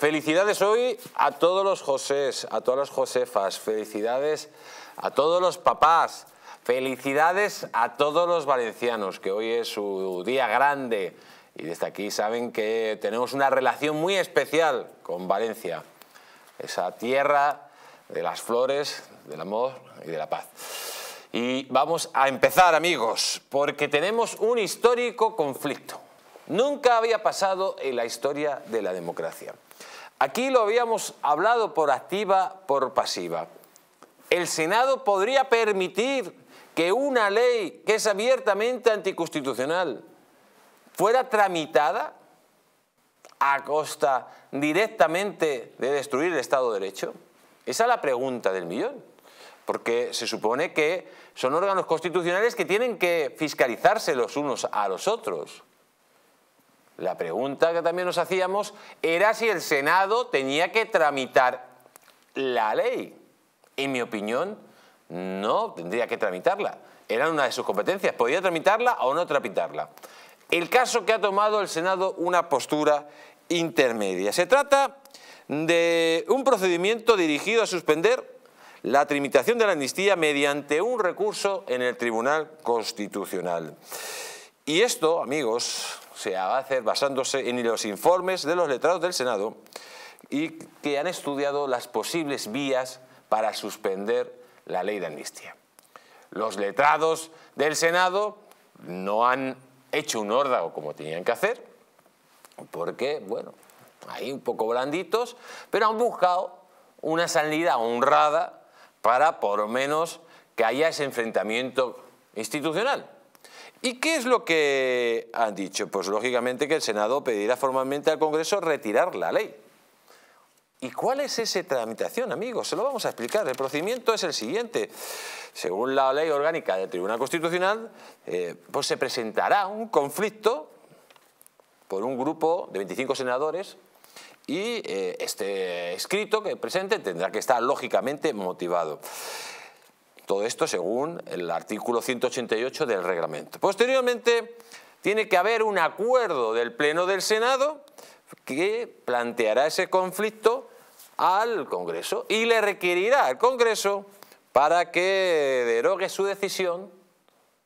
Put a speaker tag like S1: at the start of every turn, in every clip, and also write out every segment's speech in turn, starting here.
S1: Felicidades hoy a todos los Josés, a todas las Josefas, felicidades a todos los papás, felicidades a todos los valencianos, que hoy es su día grande y desde aquí saben que tenemos una relación muy especial con Valencia, esa tierra de las flores, del amor y de la paz. Y vamos a empezar, amigos, porque tenemos un histórico conflicto. Nunca había pasado en la historia de la democracia. Aquí lo habíamos hablado por activa, por pasiva. El Senado podría permitir que una ley que es abiertamente anticonstitucional fuera tramitada a costa directamente de destruir el Estado de Derecho? Esa es la pregunta del millón, porque se supone que son órganos constitucionales que tienen que fiscalizarse los unos a los otros. La pregunta que también nos hacíamos era si el Senado tenía que tramitar la ley. En mi opinión, no tendría que tramitarla. Era una de sus competencias. Podía tramitarla o no tramitarla. El caso que ha tomado el Senado una postura intermedia. Se trata de un procedimiento dirigido a suspender la tramitación de la amnistía mediante un recurso en el Tribunal Constitucional. Y esto, amigos, se va a hacer basándose en los informes de los letrados del Senado y que han estudiado las posibles vías para suspender la ley de amnistía. Los letrados del Senado no han hecho un órdago como tenían que hacer, porque, bueno, ahí un poco blanditos, pero han buscado una salida honrada para por lo menos que haya ese enfrentamiento institucional. ¿Y qué es lo que han dicho? Pues lógicamente que el Senado pedirá formalmente al Congreso retirar la ley. ¿Y cuál es esa tramitación, amigos? Se lo vamos a explicar. El procedimiento es el siguiente. Según la ley orgánica del Tribunal Constitucional, eh, pues se presentará un conflicto por un grupo de 25 senadores y eh, este escrito que presente tendrá que estar lógicamente motivado. Todo esto según el artículo 188 del reglamento. Posteriormente, tiene que haber un acuerdo del Pleno del Senado que planteará ese conflicto al Congreso y le requerirá al Congreso para que derogue su decisión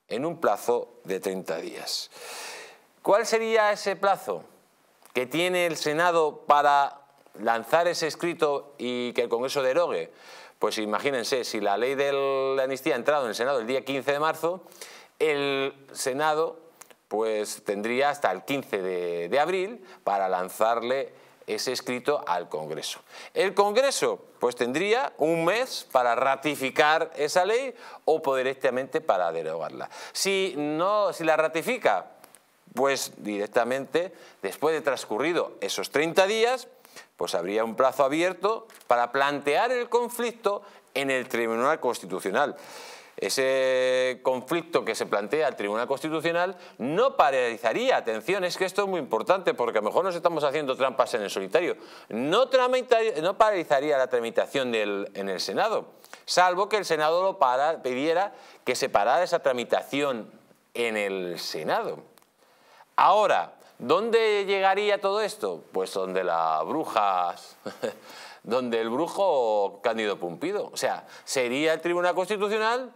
S1: en un plazo de 30 días. ¿Cuál sería ese plazo que tiene el Senado para lanzar ese escrito y que el Congreso derogue? Pues imagínense, si la ley de la amnistía ha entrado en el Senado el día 15 de marzo, el Senado pues tendría hasta el 15 de, abril para lanzarle ese escrito al Congreso. El Congreso pues tendría un mes para ratificar esa ley o directamente para derogarla. Si, no, si la ratifica, pues directamente después de transcurrido esos 30 días, pues habría un plazo abierto para plantear el conflicto en el Tribunal Constitucional. Ese conflicto que se plantea al Tribunal Constitucional no paralizaría, atención, es que esto es muy importante porque a lo mejor nos estamos haciendo trampas en el solitario, no, no paralizaría la tramitación en el Senado, salvo que el Senado lo pidiera que se parara esa tramitación en el Senado. Ahora, ¿Dónde llegaría todo esto? Pues donde las brujas, donde el brujo Cándido Pumpido. O sea, sería el Tribunal Constitucional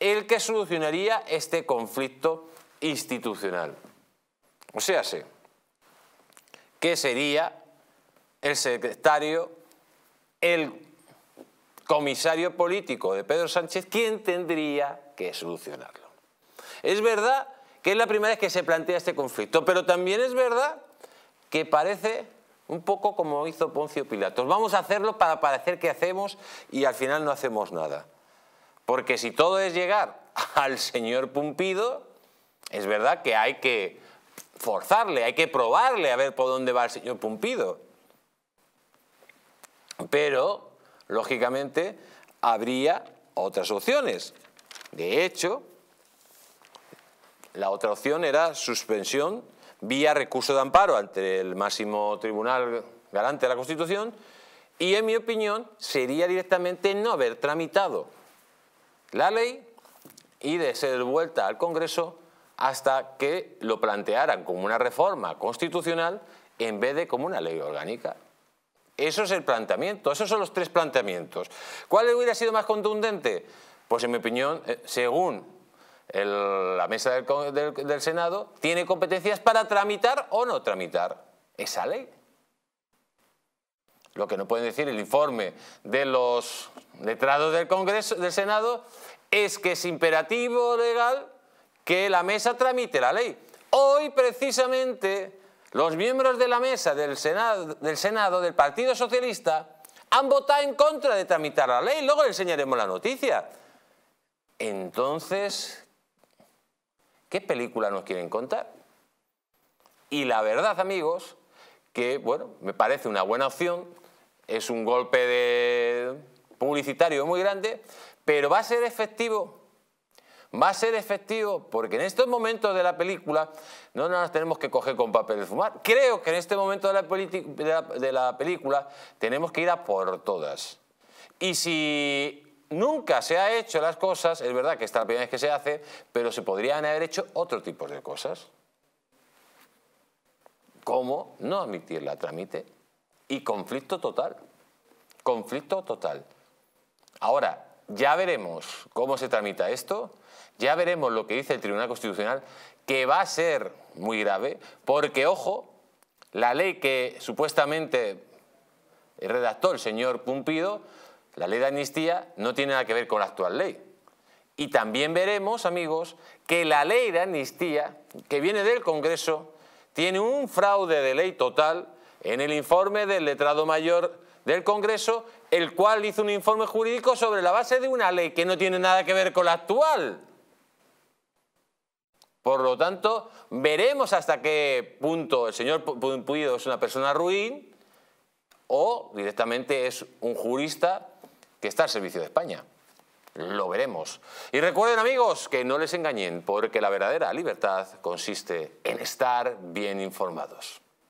S1: el que solucionaría este conflicto institucional. O sea, sí. que sería el secretario, el comisario político de Pedro Sánchez, quien tendría que solucionarlo. Es verdad que es la primera vez que se plantea este conflicto. Pero también es verdad que parece un poco como hizo Poncio Pilatos. Vamos a hacerlo para parecer que hacemos y al final no hacemos nada. Porque si todo es llegar al señor Pumpido, es verdad que hay que forzarle, hay que probarle a ver por dónde va el señor Pumpido. Pero, lógicamente, habría otras opciones. De hecho, la otra opción era suspensión vía recurso de amparo ante el máximo tribunal garante de la Constitución y, en mi opinión, sería directamente no haber tramitado la ley y de ser vuelta al Congreso hasta que lo plantearan como una reforma constitucional en vez de como una ley orgánica. Eso es el planteamiento, esos son los tres planteamientos. ¿Cuál hubiera sido más contundente? Pues en mi opinión, eh, según la mesa del, Senado tiene competencias para tramitar o no tramitar esa ley. Lo que no pueden decir el informe de los letrados del Congreso, del Senado, es que es imperativo legal que la mesa tramite la ley. Hoy precisamente los miembros de la mesa del Senado, del, Senado, del Partido Socialista han votado en contra de tramitar la ley. Luego le enseñaremos la noticia. Entonces, ¿Qué película nos quieren contar? Y la verdad, amigos, que bueno, me parece una buena opción, es un golpe de publicitario muy grande, pero va a ser efectivo. Va a ser efectivo porque en estos momentos de la película no nos tenemos que coger con papel de fumar. Creo que en este momento de la, de la película tenemos que ir a por todas. Y si Nunca se ha hecho las cosas, es verdad que esta es la primera que se hace, pero se podrían haber hecho otro tipo de cosas. ¿Cómo? no admitir la trámite y conflicto total. Conflicto total. Ahora, ya veremos cómo se tramita esto, ya veremos lo que dice el Tribunal Constitucional, que va a ser muy grave, porque, ojo, la ley que supuestamente redactó el señor Pumpido la ley de amnistía no tiene nada que ver con la actual ley. Y también veremos, amigos, que la ley de amnistía, que viene del Congreso, tiene un fraude de ley total en el informe del letrado mayor del Congreso, el cual hizo un informe jurídico sobre la base de una ley que no tiene nada que ver con la actual. Por lo tanto, veremos hasta qué punto el señor Puido es una persona ruin o directamente es un jurista que está al servicio de España. Lo veremos. Y recuerden amigos que no les engañen porque la verdadera libertad consiste en estar bien informados.